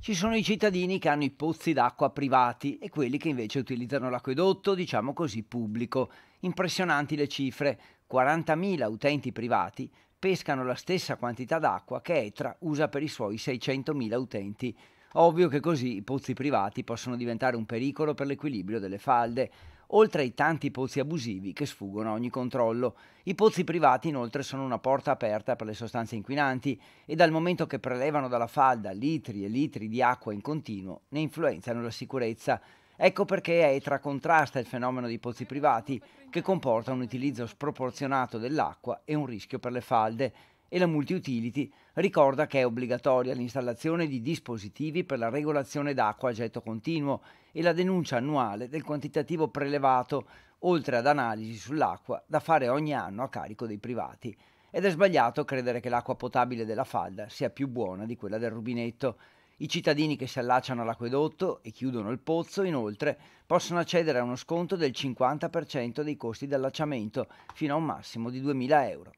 Ci sono i cittadini che hanno i pozzi d'acqua privati e quelli che invece utilizzano l'acquedotto, diciamo così, pubblico. Impressionanti le cifre. 40.000 utenti privati pescano la stessa quantità d'acqua che Etra usa per i suoi 600.000 utenti. Ovvio che così i pozzi privati possono diventare un pericolo per l'equilibrio delle falde oltre ai tanti pozzi abusivi che sfuggono a ogni controllo. I pozzi privati inoltre sono una porta aperta per le sostanze inquinanti e dal momento che prelevano dalla falda litri e litri di acqua in continuo ne influenzano la sicurezza. Ecco perché ETRA contrasta il fenomeno dei pozzi privati che comporta un utilizzo sproporzionato dell'acqua e un rischio per le falde e la multi-utility ricorda che è obbligatoria l'installazione di dispositivi per la regolazione d'acqua a getto continuo e la denuncia annuale del quantitativo prelevato, oltre ad analisi sull'acqua da fare ogni anno a carico dei privati. Ed è sbagliato credere che l'acqua potabile della falda sia più buona di quella del rubinetto. I cittadini che si allacciano all'acquedotto e chiudono il pozzo, inoltre, possono accedere a uno sconto del 50% dei costi di allacciamento, fino a un massimo di 2.000 euro.